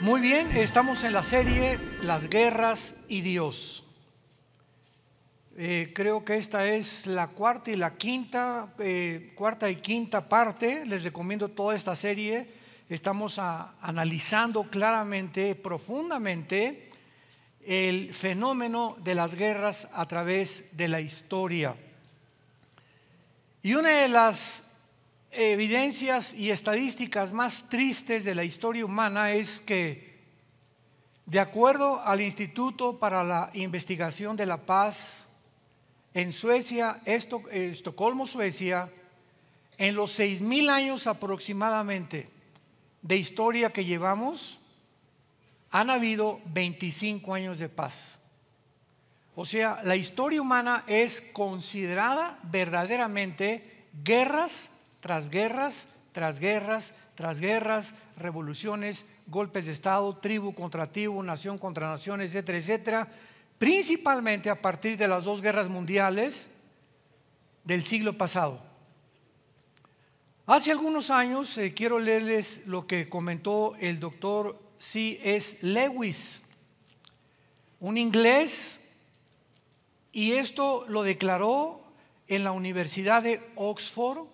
Muy bien, estamos en la serie Las guerras y Dios. Eh, creo que esta es la cuarta y la quinta, eh, cuarta y quinta parte. Les recomiendo toda esta serie. Estamos analizando claramente, profundamente, el fenómeno de las guerras a través de la historia. Y una de las evidencias y estadísticas más tristes de la historia humana es que, de acuerdo al Instituto para la Investigación de la Paz, en Suecia, Estocolmo, Suecia, en los 6.000 años aproximadamente de historia que llevamos, han habido 25 años de paz. O sea, la historia humana es considerada verdaderamente guerras tras guerras, tras guerras, tras guerras, revoluciones, golpes de Estado, tribu contra tribu, nación contra nación, etcétera, etcétera, principalmente a partir de las dos guerras mundiales del siglo pasado. Hace algunos años eh, quiero leerles lo que comentó el doctor S. Lewis, un inglés, y esto lo declaró en la Universidad de Oxford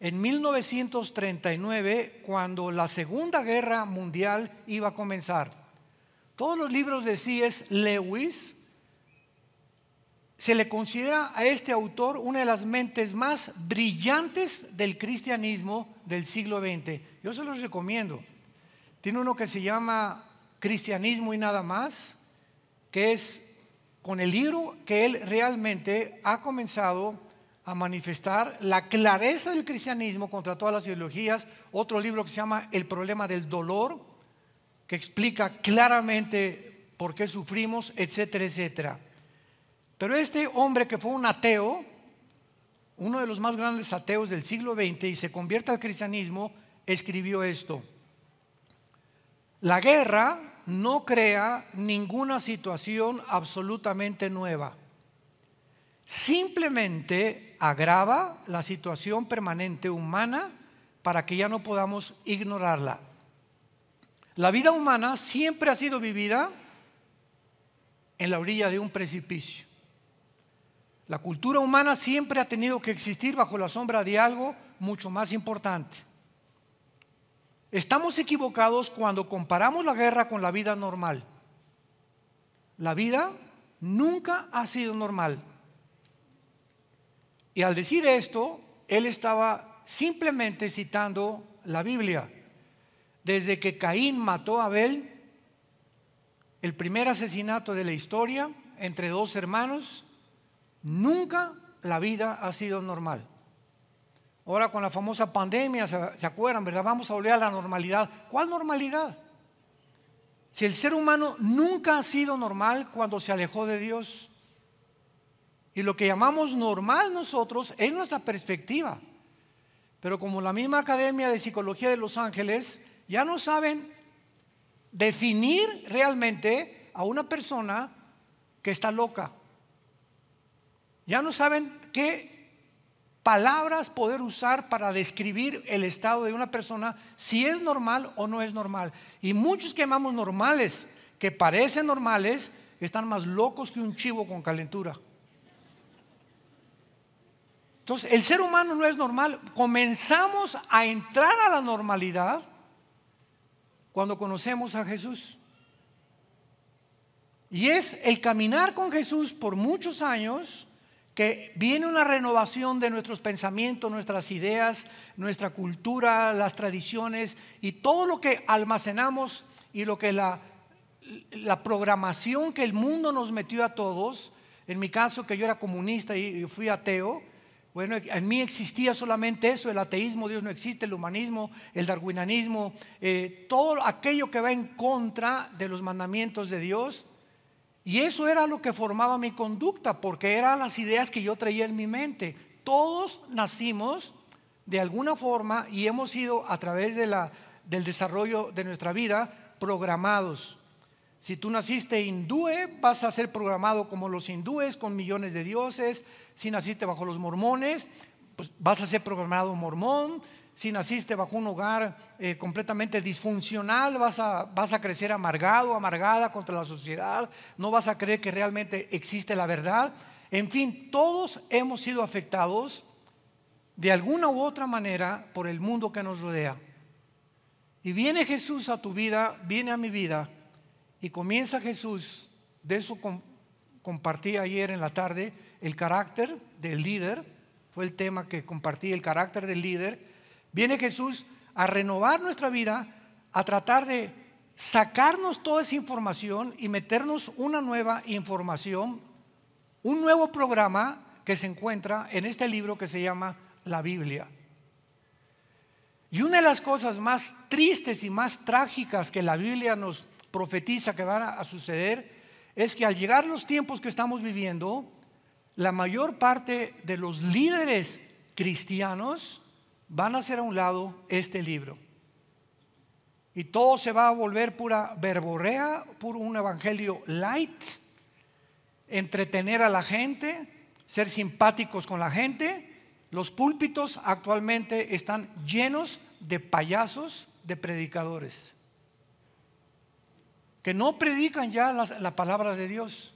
en 1939, cuando la Segunda Guerra Mundial iba a comenzar. Todos los libros de C.S. Lewis se le considera a este autor una de las mentes más brillantes del cristianismo del siglo XX. Yo se los recomiendo. Tiene uno que se llama Cristianismo y nada más, que es con el libro que él realmente ha comenzado a manifestar la clareza del cristianismo contra todas las ideologías. Otro libro que se llama El problema del dolor, que explica claramente por qué sufrimos, etcétera, etcétera. Pero este hombre que fue un ateo, uno de los más grandes ateos del siglo XX y se convierte al cristianismo, escribió esto. La guerra no crea ninguna situación absolutamente nueva. Simplemente agrava la situación permanente humana para que ya no podamos ignorarla. La vida humana siempre ha sido vivida en la orilla de un precipicio. La cultura humana siempre ha tenido que existir bajo la sombra de algo mucho más importante. Estamos equivocados cuando comparamos la guerra con la vida normal. La vida nunca ha sido normal. Y al decir esto, él estaba simplemente citando la Biblia. Desde que Caín mató a Abel, el primer asesinato de la historia entre dos hermanos, nunca la vida ha sido normal. Ahora con la famosa pandemia, ¿se acuerdan, verdad? Vamos a volver a la normalidad. ¿Cuál normalidad? Si el ser humano nunca ha sido normal cuando se alejó de Dios, y lo que llamamos normal nosotros es nuestra perspectiva. Pero como la misma Academia de Psicología de Los Ángeles ya no saben definir realmente a una persona que está loca. Ya no saben qué palabras poder usar para describir el estado de una persona, si es normal o no es normal. Y muchos que llamamos normales, que parecen normales, están más locos que un chivo con calentura. Entonces, el ser humano no es normal. Comenzamos a entrar a la normalidad cuando conocemos a Jesús. Y es el caminar con Jesús por muchos años que viene una renovación de nuestros pensamientos, nuestras ideas, nuestra cultura, las tradiciones y todo lo que almacenamos y lo que la, la programación que el mundo nos metió a todos, en mi caso que yo era comunista y fui ateo, bueno, en mí existía solamente eso, el ateísmo, Dios no existe, el humanismo, el darwinanismo, eh, todo aquello que va en contra de los mandamientos de Dios. Y eso era lo que formaba mi conducta, porque eran las ideas que yo traía en mi mente. Todos nacimos de alguna forma y hemos sido a través del desarrollo de nuestra vida programados si tú naciste hindúe, vas a ser programado como los hindúes, con millones de dioses. Si naciste bajo los mormones, pues vas a ser programado mormón. Si naciste bajo un hogar eh, completamente disfuncional, vas a, vas a crecer amargado, amargada contra la sociedad. No vas a creer que realmente existe la verdad. En fin, todos hemos sido afectados de alguna u otra manera por el mundo que nos rodea. Y viene Jesús a tu vida, viene a mi vida y comienza Jesús, de eso compartí ayer en la tarde, el carácter del líder, fue el tema que compartí, el carácter del líder. Viene Jesús a renovar nuestra vida, a tratar de sacarnos toda esa información y meternos una nueva información, un nuevo programa que se encuentra en este libro que se llama la Biblia. Y una de las cosas más tristes y más trágicas que la Biblia nos profetiza que van a suceder es que al llegar los tiempos que estamos viviendo, la mayor parte de los líderes cristianos van a hacer a un lado este libro. Y todo se va a volver pura verborrea, puro un evangelio light, entretener a la gente, ser simpáticos con la gente. Los púlpitos actualmente están llenos de payasos, de predicadores que no predican ya la, palabra de Dios.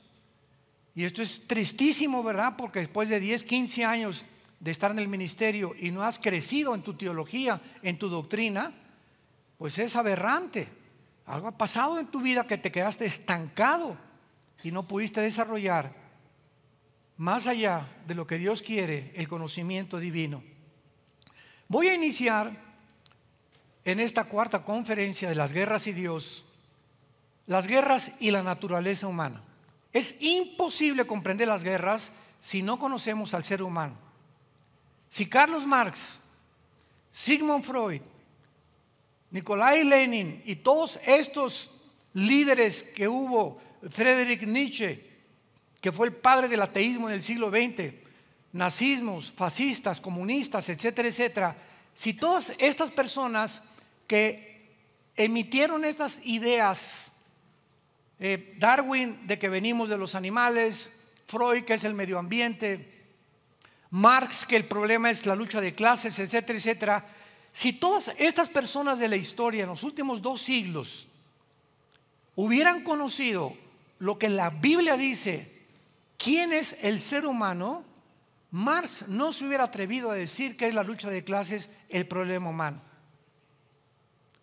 Y esto es tristísimo, ¿verdad? Porque después de 10, 15 años de estar en el ministerio y no has crecido en tu teología, en tu doctrina, pues es aberrante. Algo ha pasado en tu vida que te quedaste estancado y no pudiste desarrollar más allá de lo que Dios quiere, el conocimiento divino. Voy a iniciar en esta cuarta conferencia de las guerras y Dios las guerras y la naturaleza humana. Es imposible comprender las guerras si no conocemos al ser humano. Si Carlos Marx, Sigmund Freud, Nikolai Lenin y todos estos líderes que hubo, Friedrich Nietzsche, que fue el padre del ateísmo en el siglo XX, nazismos, fascistas, comunistas, etcétera, etcétera, si todas estas personas que emitieron estas ideas eh, Darwin de que venimos de los animales, Freud que es el medio ambiente, Marx que el problema es la lucha de clases, etcétera, etcétera. Si todas estas personas de la historia en los últimos dos siglos hubieran conocido lo que la Biblia dice, quién es el ser humano, Marx no se hubiera atrevido a decir que es la lucha de clases el problema humano.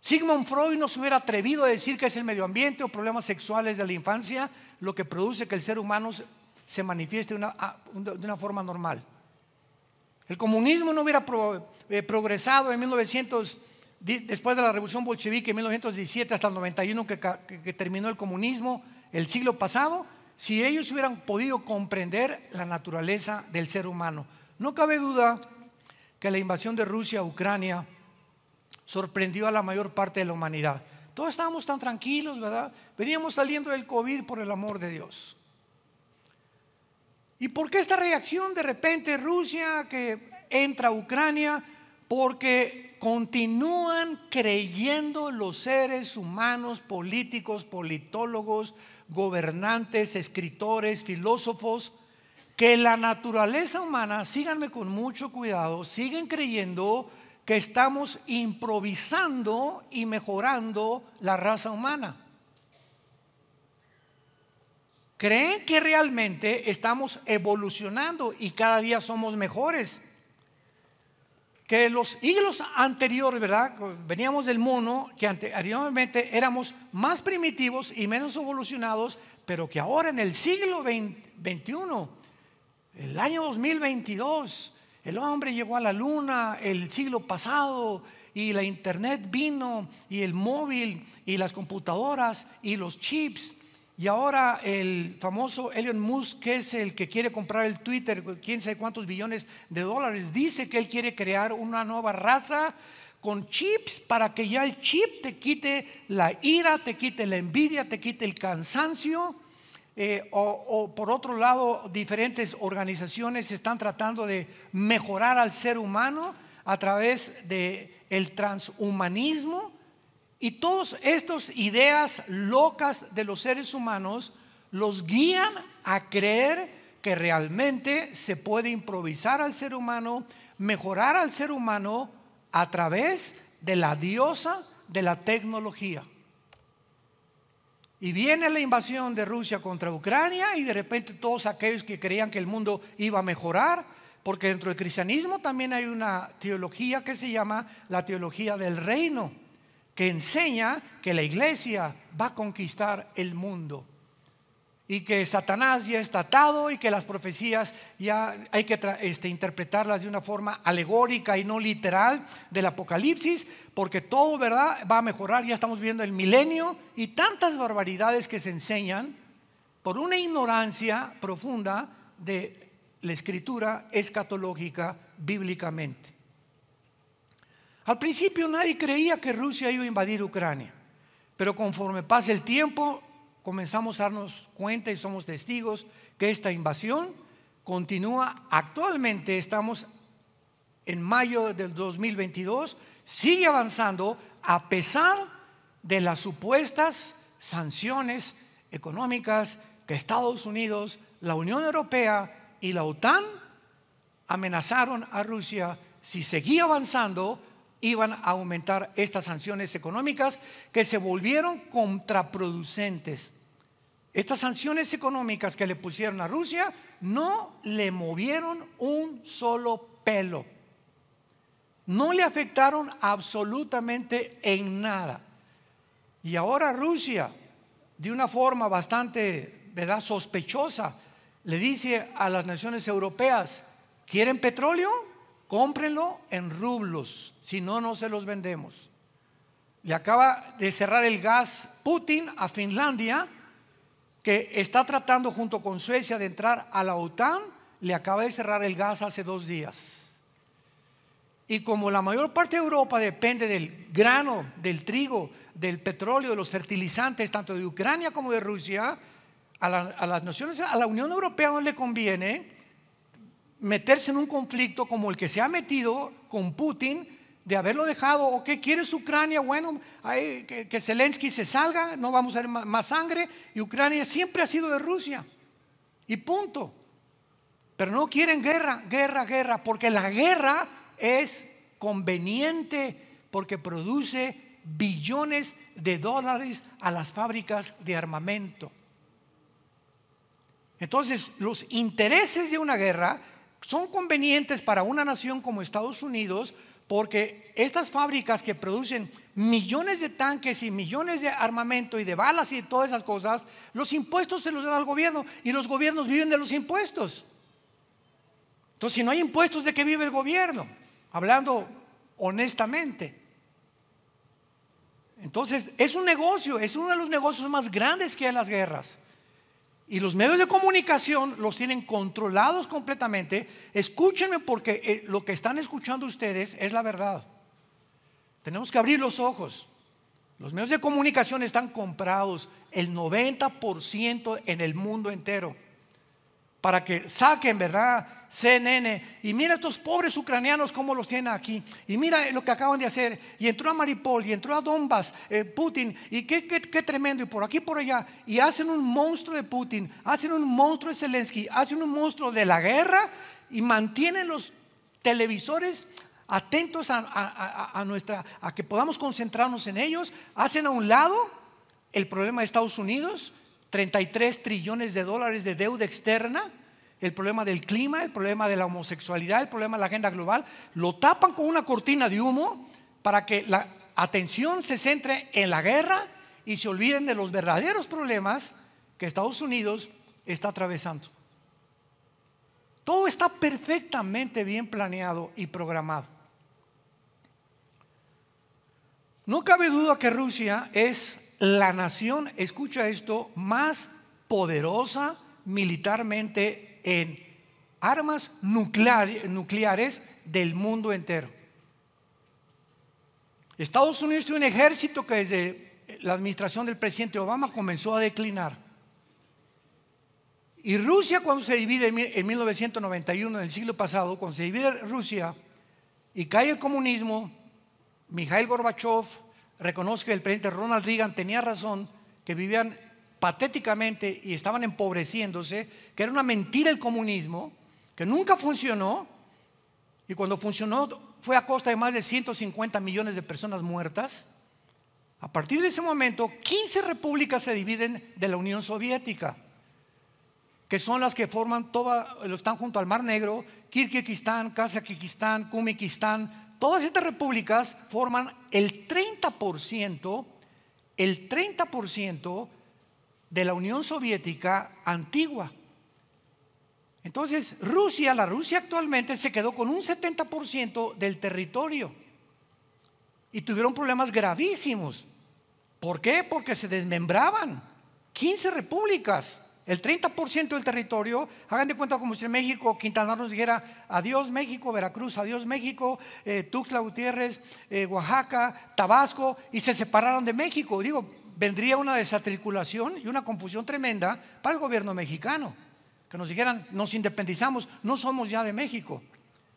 Sigmund Freud no se hubiera atrevido a decir que es el medio ambiente o problemas sexuales de la infancia lo que produce que el ser humano se manifieste de una, forma normal. El comunismo no hubiera eh, progresado en 1900, después de la revolución bolchevique en 1917 hasta el 91 que terminó el comunismo el siglo pasado, si ellos hubieran podido comprender la naturaleza del ser humano. No cabe duda que la invasión de Rusia a Ucrania sorprendió a la mayor parte de la humanidad. Todos estábamos tan tranquilos, ¿verdad? Veníamos saliendo del COVID por el amor de Dios. ¿Y por qué esta reacción de repente Rusia que entra a Ucrania? Porque continúan creyendo los seres humanos, políticos, politólogos, gobernantes, escritores, filósofos, que la naturaleza humana, síganme con mucho cuidado, siguen creyendo que estamos improvisando y mejorando la raza humana. Creen que realmente estamos evolucionando y cada día somos mejores. Que los siglos anteriores, ¿verdad? Veníamos del mono, que anteriormente éramos más primitivos y menos evolucionados, pero que ahora en el siglo XXI, el año 2022, el hombre llegó a la luna el siglo pasado y la internet vino y el móvil y las computadoras y los chips. Y ahora el famoso Elon Musk, que es el que quiere comprar el Twitter, quién sabe cuántos billones de dólares, dice que él quiere crear una nueva raza con chips para que ya el chip te quite la ira, te quite la envidia, te quite el cansancio eh, o, por otro lado diferentes organizaciones están tratando de mejorar al ser humano a través del el transhumanismo y todas estas ideas locas de los seres humanos los guían a creer que realmente se puede improvisar al ser humano, mejorar al ser humano a través de la diosa de la tecnología. Y viene la invasión de Rusia contra Ucrania y de repente todos aquellos que creían que el mundo iba a mejorar, porque dentro del cristianismo también hay una teología que se llama la teología del reino, que enseña que la iglesia va a conquistar el mundo y que Satanás ya está atado y que las profecías ya hay que este, interpretarlas de una forma alegórica y no literal del Apocalipsis, porque todo ¿verdad? va a mejorar, ya estamos viendo el milenio y tantas barbaridades que se enseñan por una ignorancia profunda de la escritura escatológica bíblicamente. Al principio nadie creía que Rusia iba a invadir Ucrania, pero conforme pasa el tiempo, comenzamos a darnos cuenta y somos testigos que esta invasión continúa. Actualmente estamos en mayo del 2022, sigue avanzando a pesar de las supuestas sanciones económicas que Estados Unidos, la Unión Europea y la OTAN amenazaron a Rusia si seguía avanzando iban a aumentar estas sanciones económicas que se volvieron contraproducentes. Estas sanciones económicas que le pusieron a Rusia no le movieron un solo pelo. No le afectaron absolutamente en nada. Y ahora Rusia, de una forma bastante ¿verdad? sospechosa, le dice a las naciones europeas, ¿quieren petróleo? Cómprenlo en rublos, si no, no se los vendemos. Le acaba de cerrar el gas Putin a Finlandia, que está tratando junto con Suecia de entrar a la OTAN, le acaba de cerrar el gas hace dos días. Y como la mayor parte de Europa depende del grano, del trigo, del petróleo, de los fertilizantes, tanto de Ucrania como de Rusia, a, a las naciones, a la Unión Europea no le conviene meterse en un conflicto como el que se ha metido con Putin, de haberlo dejado, o qué quiere quieres Ucrania, bueno, que, Zelensky se salga, no vamos a ver más, sangre, y Ucrania siempre ha sido de Rusia, y punto. Pero no quieren guerra, guerra, guerra, porque la guerra es conveniente, porque produce billones de dólares a las fábricas de armamento. Entonces, los intereses de una guerra son convenientes para una nación como Estados Unidos porque estas fábricas que producen millones de tanques y millones de armamento y de balas y todas esas cosas, los impuestos se los da al gobierno y los gobiernos viven de los impuestos. Entonces, si no hay impuestos, ¿de qué vive el gobierno? Hablando honestamente. Entonces, es un negocio, es uno de los negocios más grandes que hay en las guerras y los medios de comunicación los tienen controlados completamente. Escúchenme porque eh, lo que están escuchando ustedes es la verdad. Tenemos que abrir los ojos. Los medios de comunicación están comprados el 90% en el mundo entero para que saquen, ¿verdad? CNN. Y mira estos pobres ucranianos cómo los tienen aquí. Y mira lo que acaban de hacer. Y entró a Maripol, y entró a Donbass, eh, Putin. Y qué, qué, tremendo. Y por aquí, por allá. Y hacen un monstruo de Putin, hacen un monstruo de Zelensky, hacen un monstruo de la guerra y mantienen los televisores atentos nuestra, a que podamos concentrarnos en ellos. Hacen a un lado el problema de Estados Unidos 33 trillones de dólares de deuda externa, el problema del clima, el problema de la homosexualidad, el problema de la agenda global, lo tapan con una cortina de humo para que la atención se centre en la guerra y se olviden de los verdaderos problemas que Estados Unidos está atravesando. Todo está perfectamente bien planeado y programado. No cabe duda que Rusia es la nación, escucha esto, más poderosa militarmente en armas nucleares del mundo entero. Estados Unidos tiene un ejército que desde la administración del presidente Obama comenzó a declinar. Y Rusia cuando se divide en 1991, en el siglo pasado, cuando se divide Rusia y cae el comunismo, Mikhail Gorbachev reconozco que el presidente Ronald Reagan tenía razón, que vivían patéticamente y estaban empobreciéndose, que era una mentira el comunismo, que nunca funcionó, y cuando funcionó fue a costa de más de 150 millones de personas muertas. A partir de ese momento, 15 repúblicas se dividen de la Unión Soviética, que son las que forman todo, lo que están junto al Mar Negro, Kirguistán, Kazajistán, Kumikistán, Todas estas repúblicas forman el 30%, el 30% de la Unión Soviética antigua. Entonces, Rusia, la Rusia actualmente se quedó con un 70% del territorio y tuvieron problemas gravísimos. ¿Por qué? Porque se desmembraban 15 repúblicas el 30% del territorio, hagan de cuenta como si en México Quintana Roo nos dijera, adiós México, Veracruz, adiós México, Tuxla, eh, Tuxtla Gutiérrez, eh, Oaxaca, Tabasco, y se separaron de México. Digo, vendría una desatriculación y una confusión tremenda para el gobierno mexicano, que nos dijeran, nos independizamos, no somos ya de México.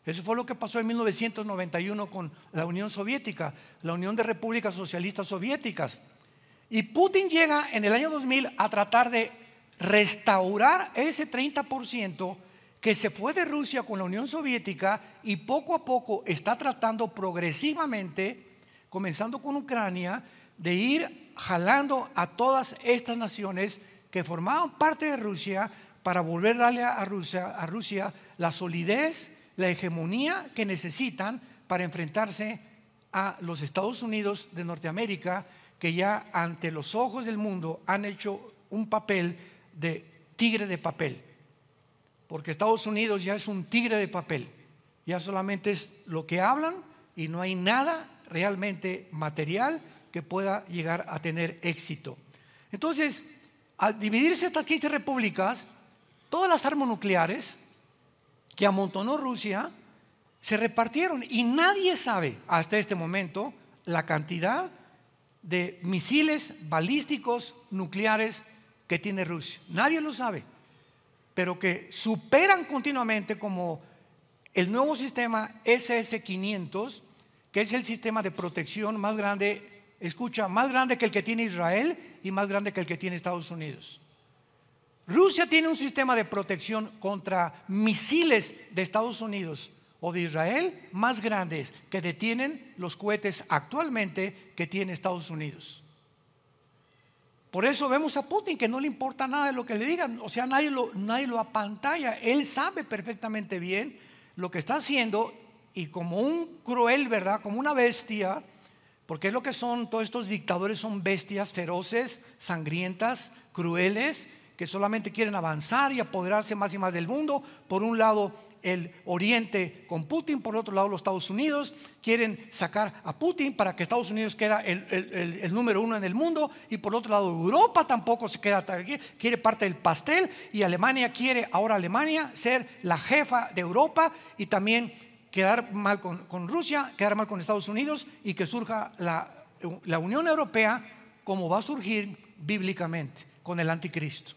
Eso fue lo que pasó en 1991 con la Unión Soviética, la Unión de Repúblicas Socialistas Soviéticas. Y Putin llega en el año 2000 a tratar de restaurar ese 30% que se fue de Rusia con la Unión Soviética y poco a poco está tratando progresivamente, comenzando con Ucrania, de ir jalando a todas estas naciones que formaban parte de Rusia para volver a darle a Rusia, a Rusia la solidez, la hegemonía que necesitan para enfrentarse a los Estados Unidos de Norteamérica, que ya ante los ojos del mundo han hecho un papel de tigre de papel, porque Estados Unidos ya es un tigre de papel, ya solamente es lo que hablan y no hay nada realmente material que pueda llegar a tener éxito. Entonces, al dividirse estas 15 repúblicas, todas las armas nucleares que amontonó Rusia se repartieron y nadie sabe hasta este momento la cantidad de misiles balísticos nucleares que tiene Rusia. Nadie lo sabe, pero que superan continuamente como el nuevo sistema SS500, que es el sistema de protección más grande, escucha, más grande que el que tiene Israel y más grande que el que tiene Estados Unidos. Rusia tiene un sistema de protección contra misiles de Estados Unidos o de Israel más grandes que detienen los cohetes actualmente que tiene Estados Unidos. Por eso vemos a Putin que no le importa nada de lo que le digan, o sea, nadie lo, nadie lo apantalla, él sabe perfectamente bien lo que está haciendo y como un cruel, ¿verdad? Como una bestia, porque es lo que son todos estos dictadores, son bestias feroces, sangrientas, crueles, que solamente quieren avanzar y apoderarse más y más del mundo. Por un lado el oriente con Putin, por otro lado los Estados Unidos quieren sacar a Putin para que Estados Unidos Queda el, número uno en el mundo y por otro lado Europa tampoco se queda, quiere parte del pastel y Alemania quiere ahora Alemania ser la jefa de Europa y también quedar mal con, Rusia, quedar mal con Estados Unidos y que surja la, la Unión Europea como va a surgir bíblicamente con el anticristo.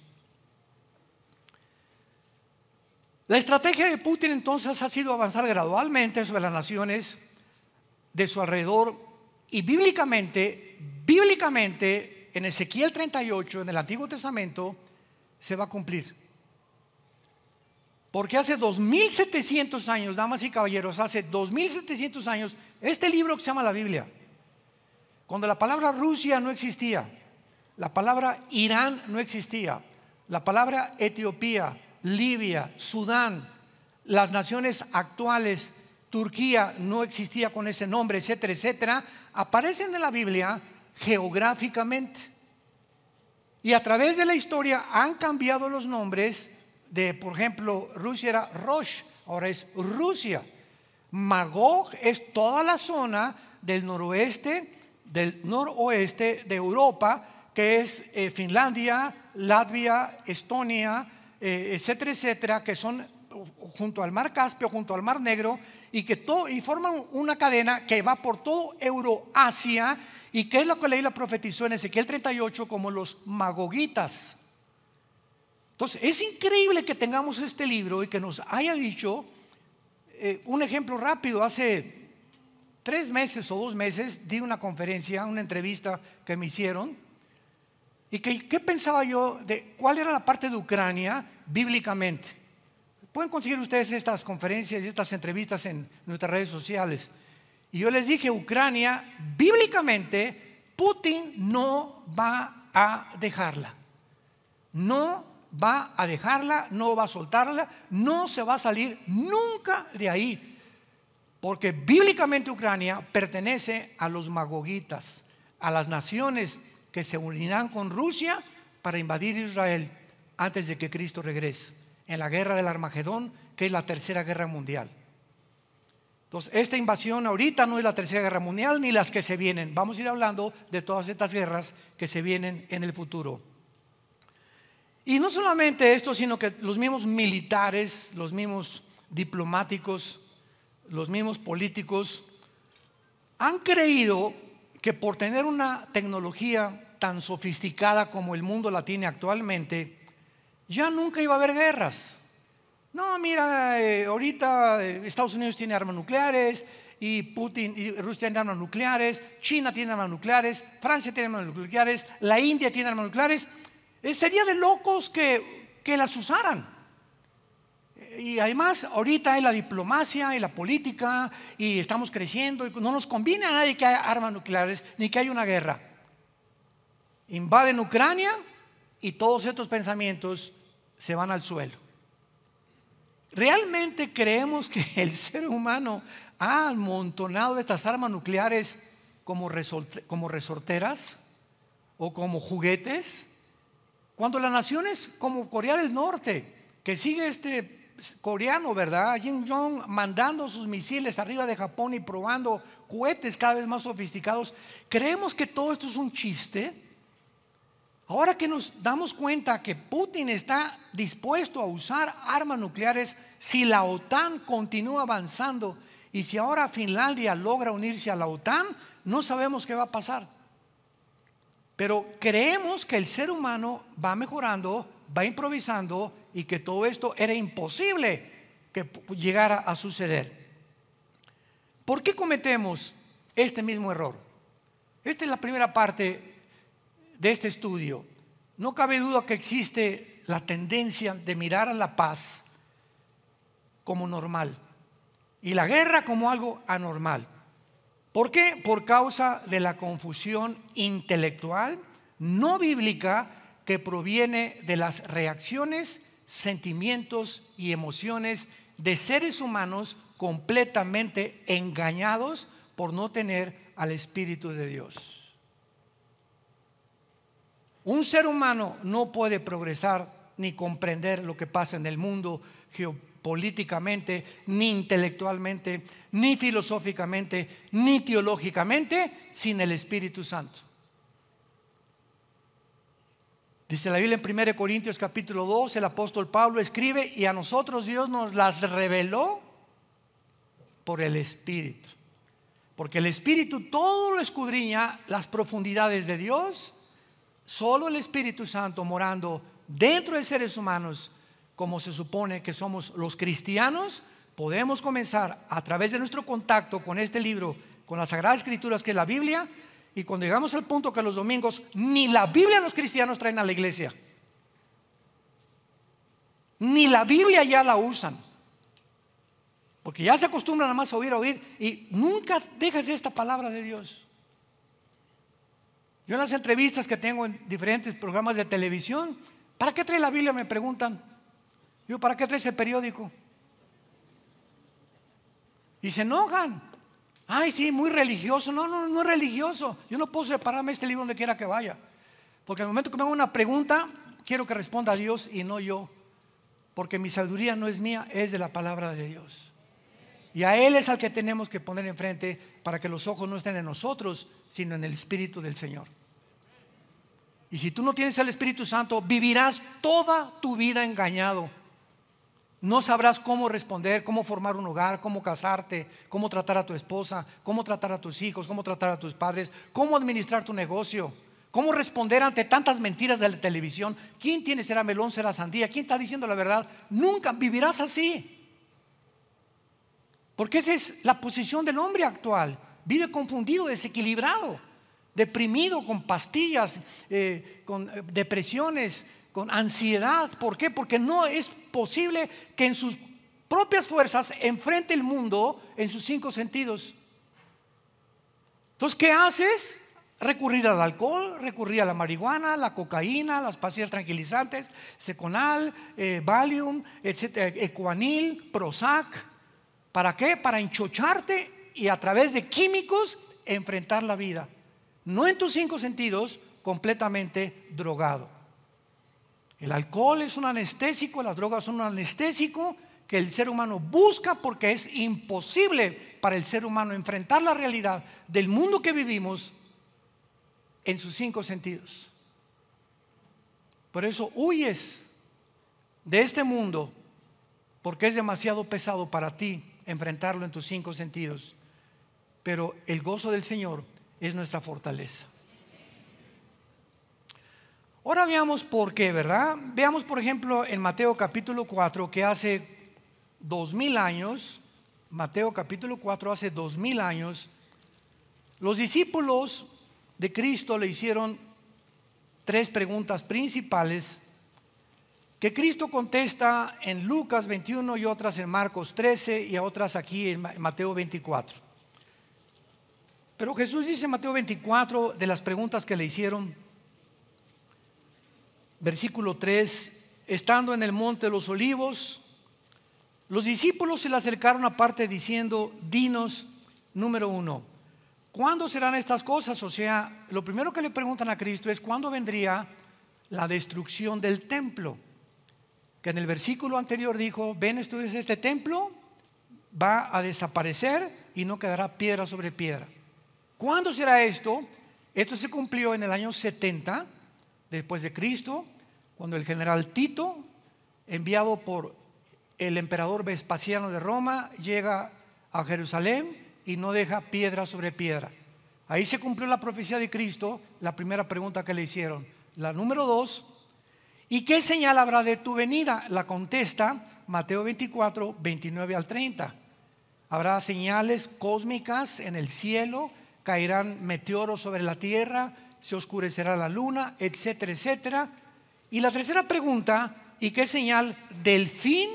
La estrategia de Putin entonces ha sido avanzar gradualmente sobre las naciones de su alrededor y bíblicamente, bíblicamente en Ezequiel 38, en el Antiguo Testamento, se va a cumplir. Porque hace 2700 años, damas y caballeros, hace 2700 años, este libro que se llama la Biblia, cuando la palabra Rusia no existía, la palabra Irán no existía, la palabra Etiopía, Libia, Sudán, las naciones actuales, Turquía no existía con ese nombre, etcétera, etcétera, aparecen en la Biblia geográficamente. Y a través de la historia han cambiado los nombres de, por ejemplo, Rusia era Rosh, ahora es Rusia. Magog es toda la zona del noroeste, del noroeste de Europa, que es eh, Finlandia, Latvia, Estonia, eh, etcétera, etcétera, que son uh, junto al mar Caspio, junto al mar Negro, y que todo, y forman una cadena que va por todo Euroasia, y que es lo que leí la profetizó en Ezequiel 38 como los magogitas. Entonces, es increíble que tengamos este libro y que nos haya dicho, eh, un ejemplo rápido, hace tres meses o dos meses di una conferencia, una entrevista que me hicieron, ¿Y qué, pensaba yo de cuál era la parte de Ucrania bíblicamente? Pueden conseguir ustedes estas conferencias y estas entrevistas en nuestras redes sociales. Y yo les dije, Ucrania, bíblicamente, Putin no va a dejarla. No va a dejarla, no va a soltarla, no se va a salir nunca de ahí. Porque bíblicamente Ucrania pertenece a los magogitas, a las naciones que se unirán con Rusia para invadir Israel antes de que Cristo regrese, en la guerra del Armagedón, que es la tercera guerra mundial. Entonces, esta invasión ahorita no es la tercera guerra mundial ni las que se vienen. Vamos a ir hablando de todas estas guerras que se vienen en el futuro. Y no solamente esto, sino que los mismos militares, los mismos diplomáticos, los mismos políticos han creído que por tener una tecnología tan sofisticada como el mundo la tiene actualmente, ya nunca iba a haber guerras. No, mira, eh, ahorita eh, Estados Unidos tiene armas nucleares y Putin y Rusia tiene armas nucleares, China tiene armas nucleares, Francia tiene armas nucleares, la India tiene armas nucleares. Eh, sería de locos que, que las usaran y además ahorita hay la diplomacia y la política y estamos creciendo y no nos conviene a nadie que haya armas nucleares ni que haya una guerra. Invaden Ucrania y todos estos pensamientos se van al suelo. ¿Realmente creemos que el ser humano ha amontonado estas armas nucleares como, como resorteras o como juguetes? Cuando las naciones como Corea del Norte, que sigue este coreano, ¿verdad? Kim Jong mandando sus misiles arriba de Japón y probando cohetes cada vez más sofisticados. ¿Creemos que todo esto es un chiste? Ahora que nos damos cuenta que Putin está dispuesto a usar armas nucleares si la OTAN continúa avanzando y si ahora Finlandia logra unirse a la OTAN, no sabemos qué va a pasar. Pero creemos que el ser humano va mejorando, va improvisando, y que todo esto era imposible que llegara a suceder. ¿Por qué cometemos este mismo error? Esta es la primera parte de este estudio. No cabe duda que existe la tendencia de mirar a la paz como normal y la guerra como algo anormal. ¿Por qué? Por causa de la confusión intelectual no bíblica que proviene de las reacciones sentimientos y emociones de seres humanos completamente engañados por no tener al Espíritu de Dios. Un ser humano no puede progresar ni comprender lo que pasa en el mundo geopolíticamente, ni intelectualmente, ni filosóficamente, ni teológicamente sin el Espíritu Santo. Dice la Biblia en 1 Corintios capítulo 2, el apóstol Pablo escribe, y a nosotros Dios nos las reveló por el Espíritu. Porque el Espíritu todo lo escudriña, las profundidades de Dios, solo el Espíritu Santo morando dentro de seres humanos, como se supone que somos los cristianos, podemos comenzar a través de nuestro contacto con este libro, con las Sagradas Escrituras que es la Biblia, y cuando llegamos al punto que los domingos ni la Biblia los cristianos traen a la iglesia. Ni la Biblia ya la usan. Porque ya se acostumbran nada más a oír, a oír. Y nunca dejas esta palabra de Dios. Yo en las entrevistas que tengo en diferentes programas de televisión, ¿para qué trae la Biblia? Me preguntan. Yo, ¿para qué traes el periódico? Y se enojan ay, sí, muy religioso. No, no, no es religioso. Yo no puedo separarme de este libro donde quiera que vaya. Porque al momento que me hago una pregunta, quiero que responda Dios y no yo. Porque mi sabiduría no es mía, es de la palabra de Dios. Y a Él es al que tenemos que poner enfrente para que los ojos no estén en nosotros, sino en el Espíritu del Señor. Y si tú no tienes al Espíritu Santo, vivirás toda tu vida engañado. No sabrás cómo responder, cómo formar un hogar, cómo casarte, cómo tratar a tu esposa, cómo tratar a tus hijos, cómo tratar a tus padres, cómo administrar tu negocio, cómo responder ante tantas mentiras de la televisión. ¿Quién tiene será melón, será sandía? ¿Quién está diciendo la verdad? Nunca vivirás así. Porque esa es la posición del hombre actual. Vive confundido, desequilibrado, deprimido, con pastillas, eh, con eh, depresiones, con ansiedad. ¿Por qué? Porque no es posible que en sus propias fuerzas enfrente el mundo en sus cinco sentidos. Entonces, ¿qué haces? Recurrir al alcohol, recurrir a la marihuana, la cocaína, las pastillas tranquilizantes, Seconal, eh, Valium, etcétera, eh, Ecuanil, Prozac. ¿Para qué? Para enchocharte y a través de químicos enfrentar la vida. No en tus cinco sentidos, completamente drogado. El alcohol es un anestésico, las drogas son un anestésico que el ser humano busca porque es imposible para el ser humano enfrentar la realidad del mundo que vivimos en sus cinco sentidos. Por eso huyes de este mundo porque es demasiado pesado para ti enfrentarlo en tus cinco sentidos. Pero el gozo del Señor es nuestra fortaleza. Ahora veamos por qué, ¿verdad? Veamos, por ejemplo, en Mateo capítulo 4, que hace dos mil años, Mateo capítulo 4, hace dos mil años, los discípulos de Cristo le hicieron tres preguntas principales que Cristo contesta en Lucas 21 y otras en Marcos 13 y otras aquí en Mateo 24. Pero Jesús dice en Mateo 24 de las preguntas que le hicieron, versículo 3, estando en el monte de los olivos, los discípulos se le acercaron aparte diciendo, dinos, número uno, ¿cuándo serán estas cosas? O sea, lo primero que le preguntan a Cristo es, ¿cuándo vendría la destrucción del templo? Que en el versículo anterior dijo, ven, esto este templo, va a desaparecer y no quedará piedra sobre piedra. ¿Cuándo será esto? Esto se cumplió en el año 70 después de Cristo, cuando el general Tito, enviado por el emperador Vespasiano de Roma, llega a Jerusalén y no deja piedra sobre piedra. Ahí se cumplió la profecía de Cristo, la primera pregunta que le hicieron. La número dos, ¿y qué señal habrá de tu venida? La contesta Mateo 24, 29 al 30. Habrá señales cósmicas en el cielo, caerán meteoros sobre la tierra, se oscurecerá la luna, etcétera, etcétera. Y la tercera pregunta, ¿y qué señal del fin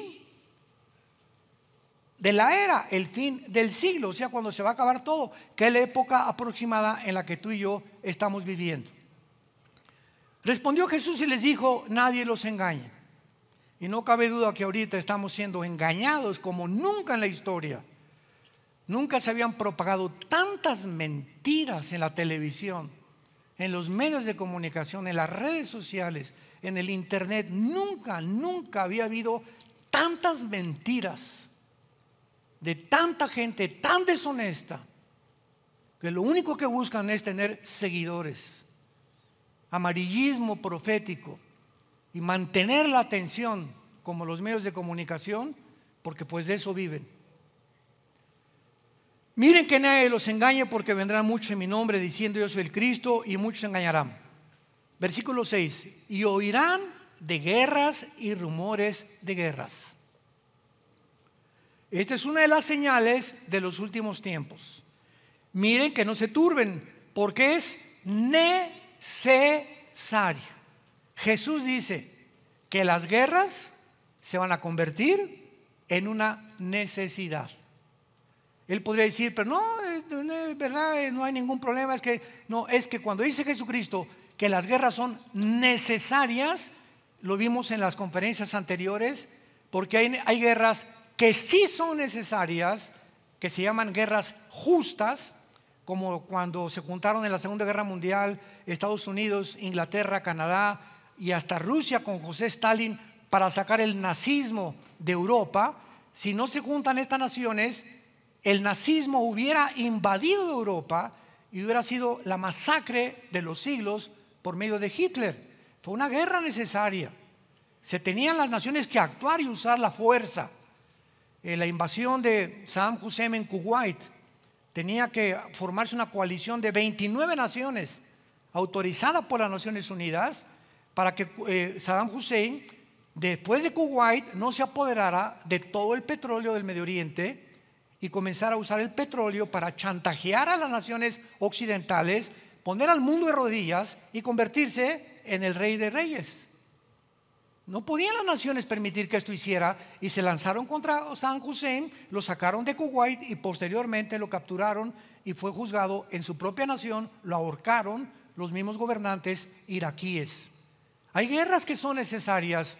de la era, el fin del siglo? O sea, cuando se va a acabar todo, ¿Qué es la época aproximada en la que tú y yo estamos viviendo. Respondió Jesús y les dijo, nadie los engañe. Y no cabe duda que ahorita estamos siendo engañados como nunca en la historia. Nunca se habían propagado tantas mentiras en la televisión en los medios de comunicación, en las redes sociales, en el Internet, nunca, nunca había habido tantas mentiras de tanta gente tan deshonesta que lo único que buscan es tener seguidores, amarillismo profético y mantener la atención como los medios de comunicación, porque pues de eso viven. Miren que nadie los engañe porque vendrán muchos en mi nombre diciendo yo soy el Cristo y muchos engañarán. Versículo 6. Y oirán de guerras y rumores de guerras. Esta es una de las señales de los últimos tiempos. Miren que no se turben porque es necesario. Jesús dice que las guerras se van a convertir en una necesidad. Él podría decir, pero no, eh, verdad, eh, no hay ningún problema. Es que, no, es que cuando dice Jesucristo que las guerras son necesarias, lo vimos en las conferencias anteriores, porque hay, hay guerras que sí son necesarias, que se llaman guerras justas, como cuando se juntaron en la Segunda Guerra Mundial Estados Unidos, Inglaterra, Canadá y hasta Rusia con José Stalin para sacar el nazismo de Europa. Si no se juntan estas naciones, el nazismo hubiera invadido Europa y hubiera sido la masacre de los siglos por medio de Hitler. Fue una guerra necesaria. Se tenían las naciones que actuar y usar la fuerza. Eh, la invasión de Saddam Hussein en Kuwait tenía que formarse una coalición de 29 naciones autorizada por las Naciones Unidas para que eh, Saddam Hussein, después de Kuwait, no se apoderara de todo el petróleo del Medio Oriente y comenzar a usar el petróleo para chantajear a las naciones occidentales, poner al mundo de rodillas y convertirse en el rey de reyes. No podían las naciones permitir que esto hiciera y se lanzaron contra San Hussein, lo sacaron de Kuwait y posteriormente lo capturaron y fue juzgado en su propia nación, lo ahorcaron los mismos gobernantes iraquíes. Hay guerras que son necesarias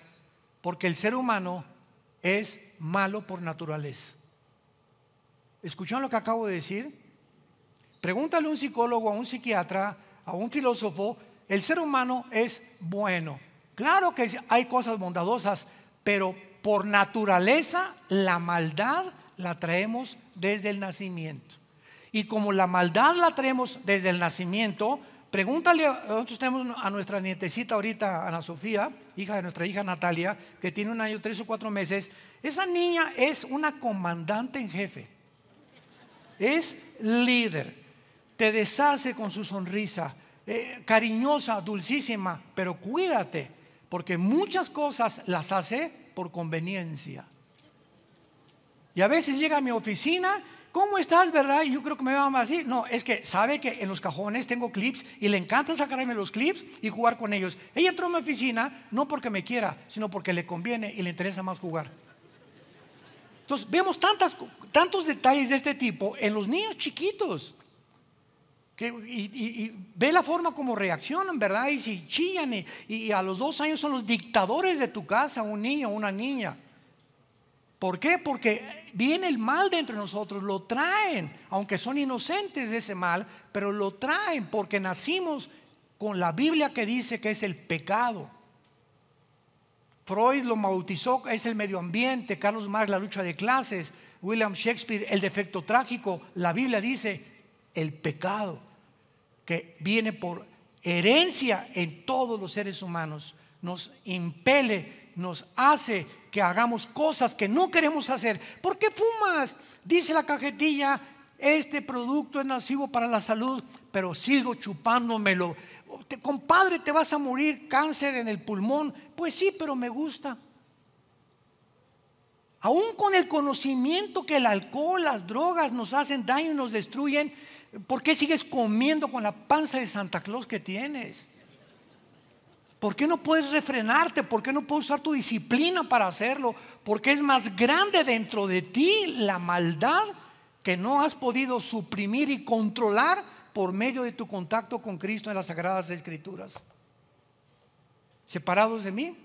porque el ser humano es malo por naturaleza. ¿Escucharon lo que acabo de decir? Pregúntale a un psicólogo, a un psiquiatra, a un filósofo, el ser humano es bueno. Claro que hay cosas bondadosas, pero por naturaleza la maldad la traemos desde el nacimiento. Y como la maldad la traemos desde el nacimiento, pregúntale, nosotros tenemos a nuestra nietecita ahorita, Ana Sofía, hija de nuestra hija Natalia, que tiene un año, tres o cuatro meses, esa niña es una comandante en jefe es líder. Te deshace con su sonrisa, eh, cariñosa, dulcísima, pero cuídate, porque muchas cosas las hace por conveniencia. Y a veces llega a mi oficina, ¿cómo estás, verdad? Y yo creo que me va más así. No, es que sabe que en los cajones tengo clips y le encanta sacarme los clips y jugar con ellos. Ella entró a mi oficina no porque me quiera, sino porque le conviene y le interesa más jugar vemos tantas, tantos detalles de este tipo en los niños chiquitos. Que, y, ve la forma como reaccionan, ¿verdad? Y si chillan y, a los dos años son los dictadores de tu casa, un niño, una niña. ¿Por qué? Porque viene el mal dentro de nosotros, lo traen, aunque son inocentes de ese mal, pero lo traen porque nacimos con la Biblia que dice que es el pecado. Freud lo bautizó, es el medio ambiente, Carlos Marx la lucha de clases, William Shakespeare el defecto trágico, la Biblia dice el pecado que viene por herencia en todos los seres humanos, nos impele, nos hace que hagamos cosas que no queremos hacer. ¿Por qué fumas? Dice la cajetilla, este producto es nocivo para la salud, pero sigo chupándomelo te, compadre, te vas a morir, cáncer en el pulmón. Pues sí, pero me gusta. Aún con el conocimiento que el alcohol, las drogas nos hacen daño y nos destruyen, ¿por qué sigues comiendo con la panza de Santa Claus que tienes? ¿Por qué no puedes refrenarte? ¿Por qué no puedes usar tu disciplina para hacerlo? Porque es más grande dentro de ti la maldad que no has podido suprimir y controlar por medio de tu contacto con Cristo en las Sagradas Escrituras. ¿Separados de mí?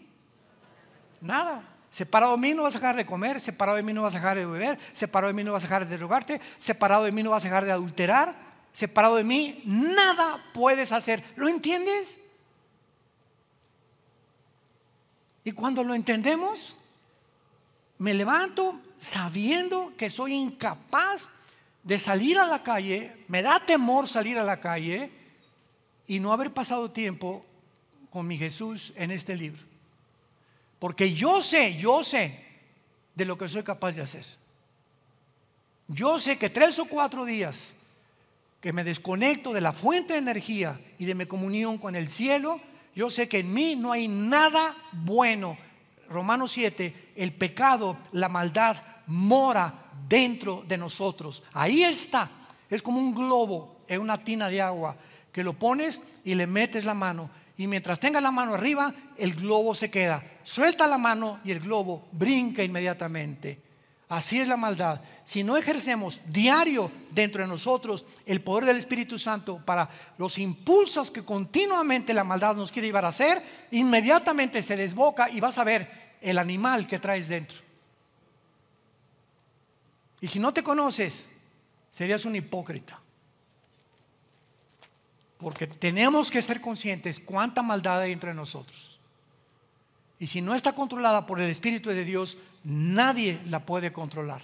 Nada. Separado de mí no vas a dejar de comer, separado de mí no vas a dejar de beber, separado de mí no vas a dejar de drogarte, separado de mí no vas a dejar de adulterar, separado de mí nada puedes hacer. ¿Lo entiendes? Y cuando lo entendemos, me levanto sabiendo que soy incapaz de salir a la calle, me da temor salir a la calle y no haber pasado tiempo con mi Jesús en este libro. Porque yo sé, yo sé de lo que soy capaz de hacer. Yo sé que tres o cuatro días que me desconecto de la fuente de energía y de mi comunión con el cielo, yo sé que en mí no hay nada bueno. Romanos 7, el pecado, la maldad, mora dentro de nosotros. Ahí está. Es como un globo en una tina de agua que lo pones y le metes la mano. Y mientras tengas la mano arriba, el globo se queda. Suelta la mano y el globo brinca inmediatamente. Así es la maldad. Si no ejercemos diario dentro de nosotros el poder del Espíritu Santo para los impulsos que continuamente la maldad nos quiere llevar a hacer, inmediatamente se desboca y vas a ver el animal que traes dentro. Y si no te conoces, serías un hipócrita. Porque tenemos que ser conscientes cuánta maldad hay entre nosotros. Y si no está controlada por el Espíritu de Dios, nadie la puede controlar.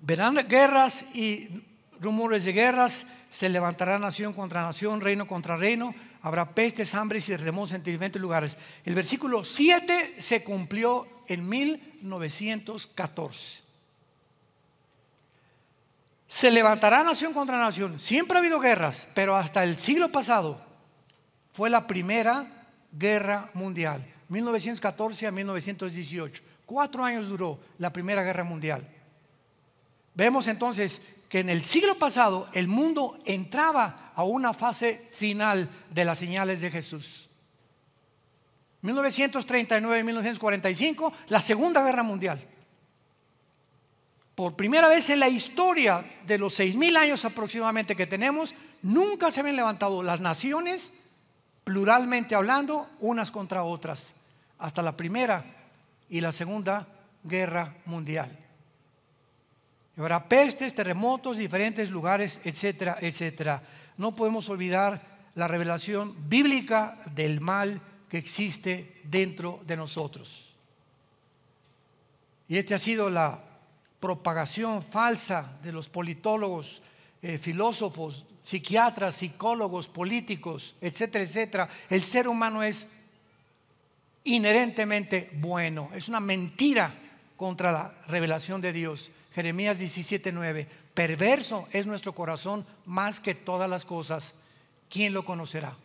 Verán guerras y rumores de guerras, se levantará nación contra nación, reino contra reino, habrá pestes, hambres y terremotos en diferentes lugares. El versículo 7 se cumplió en mil 1914. Se levantará nación contra nación. Siempre ha habido guerras, pero hasta el siglo pasado fue la primera guerra mundial, 1914 a 1918. Cuatro años duró la primera guerra mundial. Vemos entonces que en el siglo pasado el mundo entraba a una fase final de las señales de Jesús. 1939-1945, la Segunda Guerra Mundial. Por primera vez en la historia de los 6.000 años aproximadamente que tenemos, nunca se habían levantado las naciones, pluralmente hablando, unas contra otras, hasta la Primera y la Segunda Guerra Mundial. habrá pestes, terremotos, diferentes lugares, etcétera, etcétera. No podemos olvidar la revelación bíblica del mal que existe dentro de nosotros. Y esta ha sido la propagación falsa de los politólogos, eh, filósofos, psiquiatras, psicólogos, políticos, etcétera, etcétera. El ser humano es inherentemente bueno. Es una mentira contra la revelación de Dios. Jeremías 17:9. Perverso es nuestro corazón más que todas las cosas. ¿Quién lo conocerá?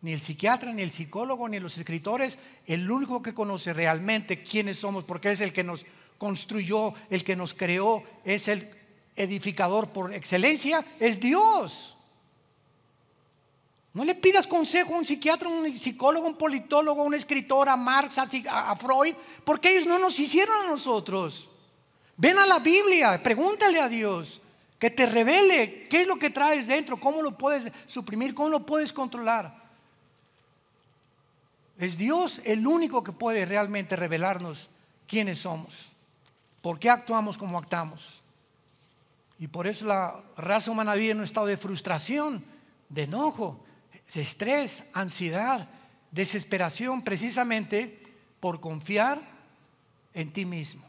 Ni el psiquiatra, ni el psicólogo, ni los escritores. El único que conoce realmente quiénes somos, porque es el que nos construyó, el que nos creó, es el edificador por excelencia, es Dios. No le pidas consejo a un psiquiatra, a un psicólogo, a un politólogo, a un escritor, a Marx, a, Freud, porque ellos no nos hicieron a nosotros. Ven a la Biblia, pregúntale a Dios, que te revele qué es lo que traes dentro, cómo lo puedes suprimir, cómo lo puedes controlar. Es Dios el único que puede realmente revelarnos quiénes somos, por qué actuamos como actuamos. Y por eso la raza humana vive en un estado de frustración, de enojo, de estrés, ansiedad, desesperación, precisamente por confiar en ti mismo.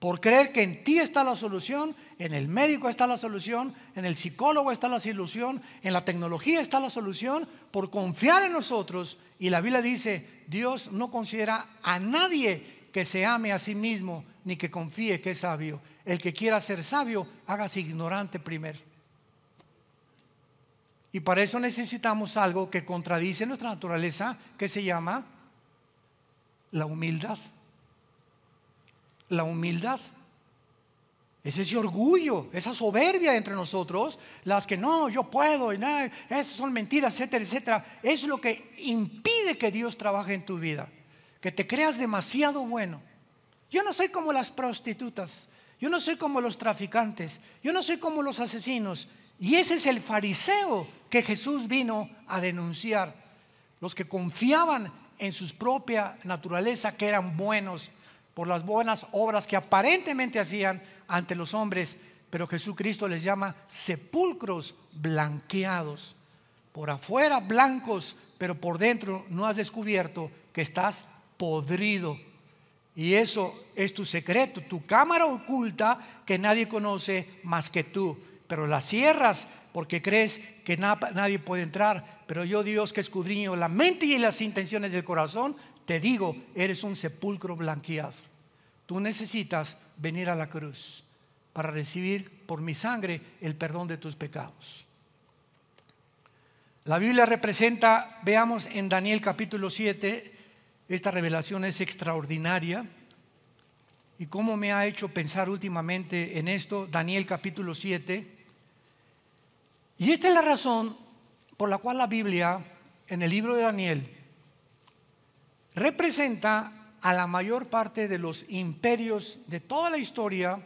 Por creer que en ti está la solución en el médico está la solución, en el psicólogo está la solución, en la tecnología está la solución, por confiar en nosotros. Y la Biblia dice, Dios no considera a nadie que se ame a sí mismo, ni que confíe que es sabio. El que quiera ser sabio, hágase ignorante primero. Y para eso necesitamos algo que contradice nuestra naturaleza, que se llama la humildad. La humildad. Es ese orgullo, esa soberbia entre nosotros, las que no, yo puedo, y esas son mentiras, etcétera, etcétera. Es lo que impide que Dios trabaje en tu vida, que te creas demasiado bueno. Yo no soy como las prostitutas, yo no soy como los traficantes, yo no soy como los asesinos. Y ese es el fariseo que Jesús vino a denunciar. Los que confiaban en su propia naturaleza, que eran buenos por las buenas obras que aparentemente hacían, ante los hombres, pero Jesucristo les llama sepulcros blanqueados. Por afuera blancos, pero por dentro no has descubierto que estás podrido. Y eso es tu secreto, tu cámara oculta que nadie conoce más que tú. Pero la cierras porque crees que nadie puede entrar. Pero yo, Dios, que escudriño la mente y las intenciones del corazón, te digo, eres un sepulcro blanqueado. Tú necesitas venir a la cruz para recibir por mi sangre el perdón de tus pecados. La Biblia representa, veamos en Daniel capítulo 7, esta revelación es extraordinaria. ¿Y cómo me ha hecho pensar últimamente en esto? Daniel capítulo 7. Y esta es la razón por la cual la Biblia en el libro de Daniel representa a la mayor parte de los imperios de toda la historia,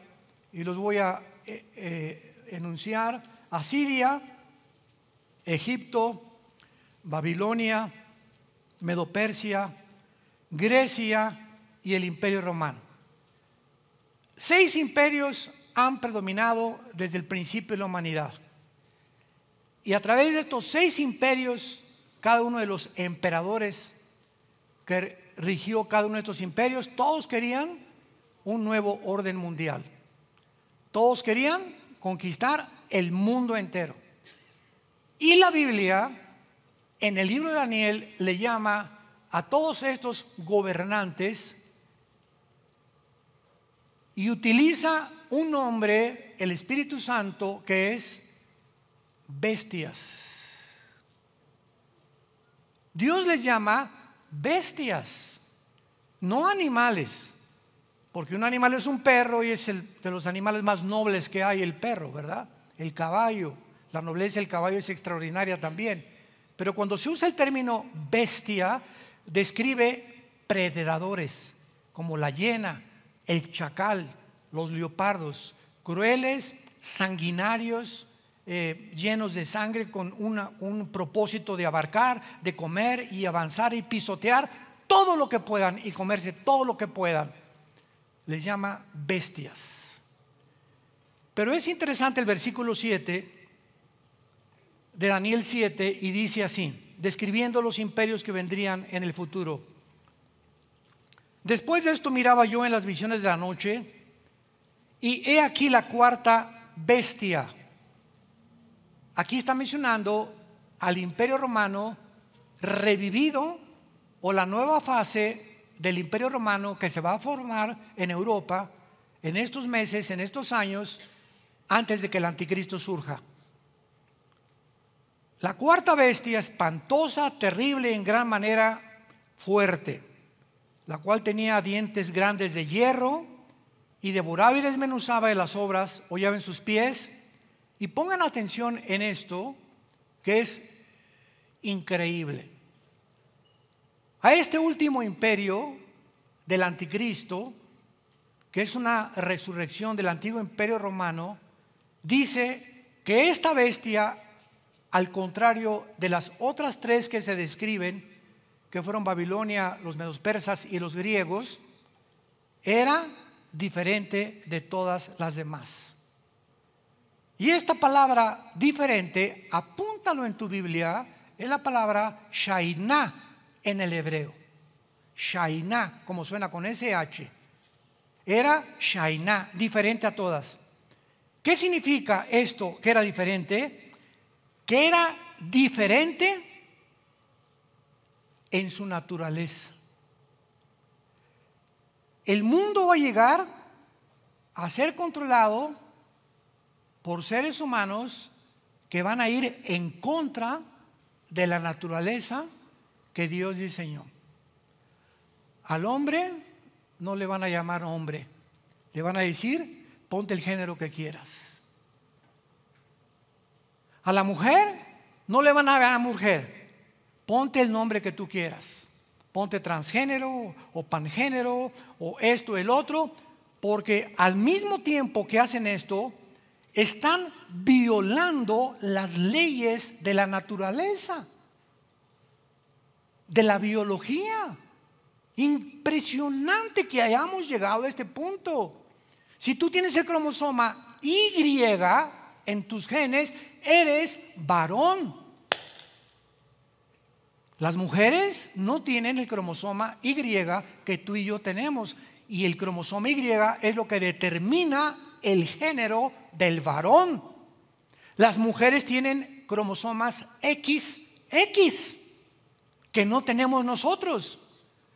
y los voy a eh, eh, enunciar, Asiria, Egipto, Babilonia, Medopersia, Grecia y el imperio romano. Seis imperios han predominado desde el principio de la humanidad. Y a través de estos seis imperios, cada uno de los emperadores que rigió cada uno de estos imperios, todos querían un nuevo orden mundial. Todos querían conquistar el mundo entero. Y la Biblia, en el libro de Daniel, le llama a todos estos gobernantes y utiliza un nombre, el Espíritu Santo, que es bestias. Dios les llama bestias, no animales, porque un animal es un perro y es el, de los animales más nobles que hay el perro, ¿verdad? El caballo, la nobleza del caballo es extraordinaria también. Pero cuando se usa el término bestia, describe predadores, como la hiena, el chacal, los leopardos, crueles, sanguinarios, eh, llenos de sangre con un propósito de abarcar, de comer y avanzar y pisotear todo lo que puedan y comerse todo lo que puedan. Les llama bestias. Pero es interesante el versículo 7 de Daniel 7 y dice así, describiendo los imperios que vendrían en el futuro. Después de esto miraba yo en las visiones de la noche y he aquí la cuarta bestia aquí está mencionando al imperio romano revivido o la nueva fase del imperio romano que se va a formar en Europa en estos meses, en estos años, antes de que el anticristo surja. La cuarta bestia, espantosa, terrible, en gran manera fuerte, la cual tenía dientes grandes de hierro y devoraba y desmenuzaba de las obras, en sus pies y pongan atención en esto, que es increíble. A este último imperio del anticristo, que es una resurrección del antiguo imperio romano, dice que esta bestia, al contrario de las otras tres que se describen, que fueron Babilonia, los medos persas y los griegos, era diferente de todas las demás. Y esta palabra diferente, apúntalo en tu Biblia, es la palabra Shainá en el hebreo. Shainá, como suena con SH. Era Shainá, diferente a todas. ¿Qué significa esto que era diferente? Que era diferente en su naturaleza. El mundo va a llegar a ser controlado por seres humanos que van a ir en contra de la naturaleza que Dios diseñó. Al hombre no le van a llamar hombre, le van a decir, ponte el género que quieras. A la mujer no le van a llamar mujer, ponte el nombre que tú quieras. Ponte transgénero o pangénero o esto, el otro, porque al mismo tiempo que hacen esto, están violando las leyes de la naturaleza, de la biología. Impresionante que hayamos llegado a este punto. Si tú tienes el cromosoma Y en tus genes, eres varón. Las mujeres no tienen el cromosoma Y que tú y yo tenemos. Y el cromosoma Y es lo que determina el género del varón. Las mujeres tienen cromosomas XX, que no tenemos nosotros.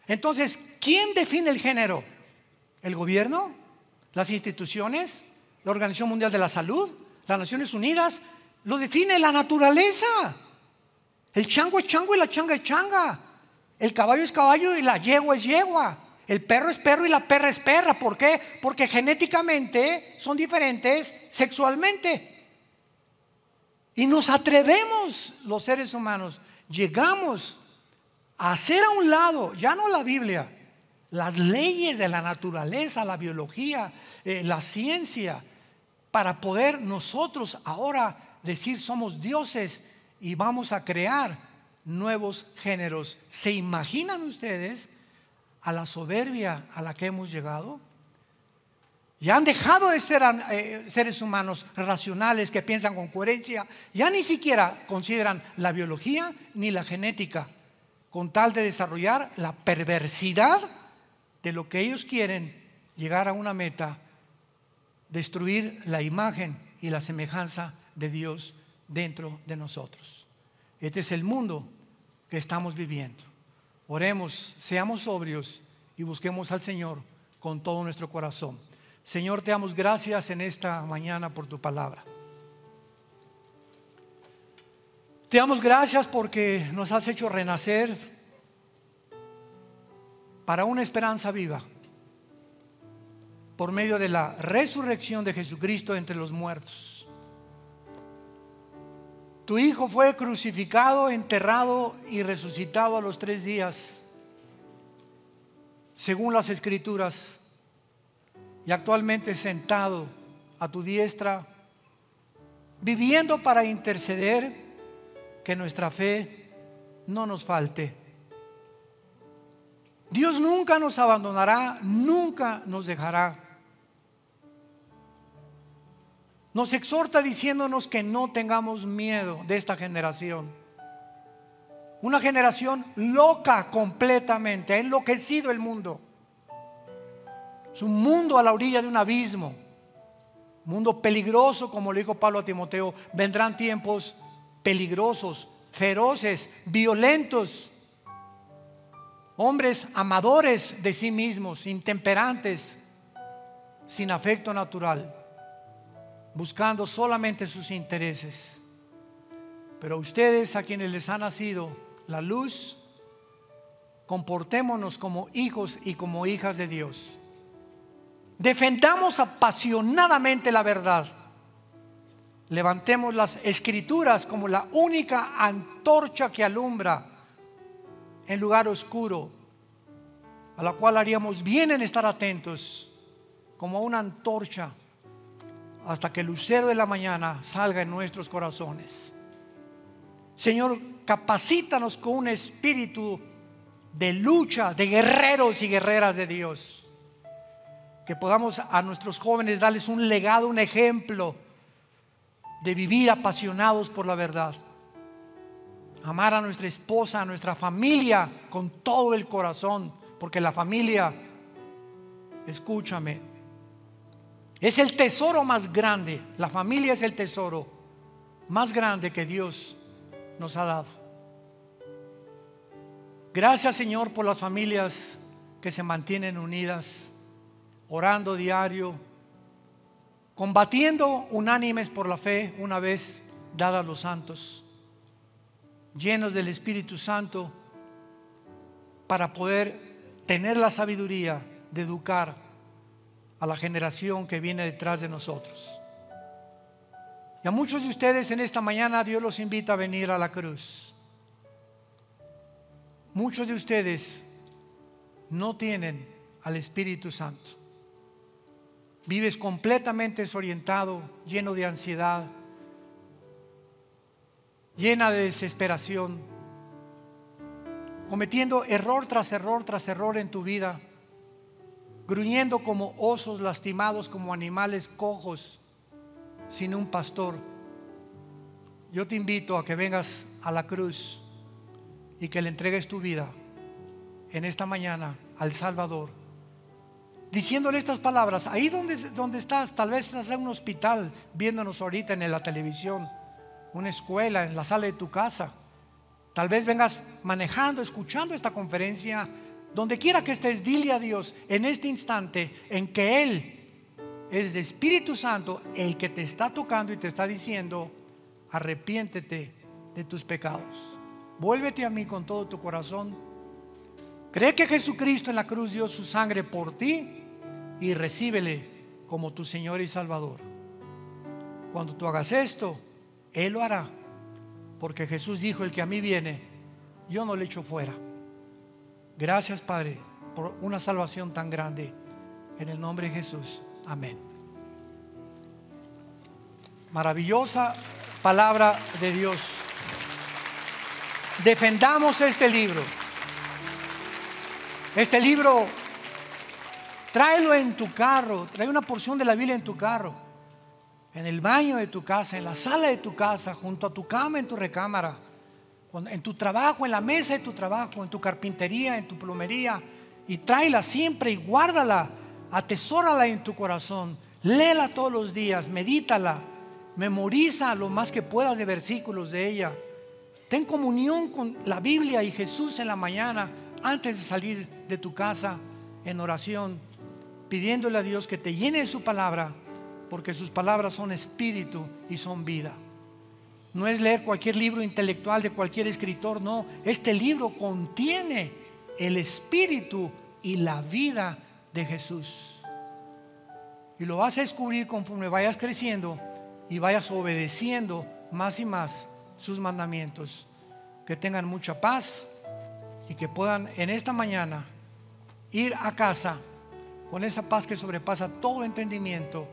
Entonces, ¿quién define el género? ¿El gobierno? ¿Las instituciones? ¿La Organización Mundial de la Salud? ¿Las Naciones Unidas? Lo define la naturaleza. El chango es chango y la changa es changa. El caballo es caballo y la yegua es yegua. El perro es perro y la perra es perra. ¿Por qué? Porque genéticamente son diferentes sexualmente. Y nos atrevemos los seres humanos, llegamos a hacer a un lado, ya no la Biblia, las leyes de la naturaleza, la biología, eh, la ciencia, para poder nosotros ahora decir somos dioses y vamos a crear nuevos géneros. ¿Se imaginan ustedes a la soberbia a la que hemos llegado. Ya han dejado de ser eh, seres humanos racionales que piensan con coherencia. Ya ni siquiera consideran la biología ni la genética, con tal de desarrollar la perversidad de lo que ellos quieren, llegar a una meta, destruir la imagen y la semejanza de Dios dentro de nosotros. Este es el mundo que estamos viviendo. Oremos, seamos sobrios y busquemos al Señor con todo nuestro corazón. Señor, te damos gracias en esta mañana por tu palabra. Te damos gracias porque nos has hecho renacer para una esperanza viva por medio de la resurrección de Jesucristo entre los muertos. Tu hijo fue crucificado, enterrado y resucitado a los tres días, según las escrituras, y actualmente sentado a tu diestra, viviendo para interceder que nuestra fe no nos falte. Dios nunca nos abandonará, nunca nos dejará. nos exhorta diciéndonos que no tengamos miedo de esta generación. Una generación loca completamente, ha enloquecido el mundo. Es un mundo a la orilla de un abismo, mundo peligroso, como lo dijo Pablo a Timoteo. Vendrán tiempos peligrosos, feroces, violentos. Hombres amadores de sí mismos, intemperantes, sin afecto natural buscando solamente sus intereses. Pero a ustedes a quienes les ha nacido la luz, comportémonos como hijos y como hijas de Dios. Defendamos apasionadamente la verdad. Levantemos las escrituras como la única antorcha que alumbra en lugar oscuro, a la cual haríamos bien en estar atentos, como una antorcha hasta que el lucero de la mañana salga en nuestros corazones. Señor, capacítanos con un espíritu de lucha, de guerreros y guerreras de Dios. Que podamos a nuestros jóvenes darles un legado, un ejemplo de vivir apasionados por la verdad. Amar a nuestra esposa, a nuestra familia con todo el corazón, porque la familia, escúchame, es el tesoro más grande. La familia es el tesoro más grande que Dios nos ha dado. Gracias Señor por las familias que se mantienen unidas, orando diario, combatiendo unánimes por la fe una vez dada a los santos, llenos del Espíritu Santo para poder tener la sabiduría de educar a la generación que viene detrás de nosotros. Y a muchos de ustedes en esta mañana Dios los invita a venir a la cruz. Muchos de ustedes no tienen al Espíritu Santo. Vives completamente desorientado, lleno de ansiedad, llena de desesperación, cometiendo error tras error tras error en tu vida gruñendo como osos lastimados, como animales cojos, sin un pastor. Yo te invito a que vengas a la cruz y que le entregues tu vida en esta mañana al Salvador, diciéndole estas palabras, ahí donde, donde estás, tal vez estás en un hospital viéndonos ahorita en la televisión, una escuela, en la sala de tu casa, tal vez vengas manejando, escuchando esta conferencia donde quiera que estés, dile a Dios en este instante en que Él es el Espíritu Santo el que te está tocando y te está diciendo, arrepiéntete de tus pecados. Vuélvete a mí con todo tu corazón. Cree que Jesucristo en la cruz dio su sangre por ti y recíbele como tu Señor y Salvador. Cuando tú hagas esto, Él lo hará. Porque Jesús dijo, el que a mí viene, yo no le echo fuera. Gracias, Padre, por una salvación tan grande. En el nombre de Jesús. Amén. Maravillosa palabra de Dios. Defendamos este libro. Este libro, tráelo en tu carro, trae una porción de la Biblia en tu carro, en el baño de tu casa, en la sala de tu casa, junto a tu cama, en tu recámara en tu trabajo, en la mesa de tu trabajo, en tu carpintería, en tu plomería, y tráela siempre y guárdala, atesórala en tu corazón, léela todos los días, medítala, memoriza lo más que puedas de versículos de ella. Ten comunión con la Biblia y Jesús en la mañana antes de salir de tu casa en oración, pidiéndole a Dios que te llene de su palabra, porque sus palabras son espíritu y son vida. No es leer cualquier libro intelectual de cualquier escritor, no. Este libro contiene el espíritu y la vida de Jesús. Y lo vas a descubrir conforme vayas creciendo y vayas obedeciendo más y más sus mandamientos. Que tengan mucha paz y que puedan en esta mañana ir a casa con esa paz que sobrepasa todo entendimiento,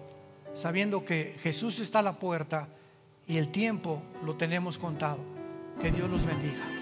sabiendo que Jesús está a la puerta y el tiempo lo tenemos contado. Que Dios los bendiga.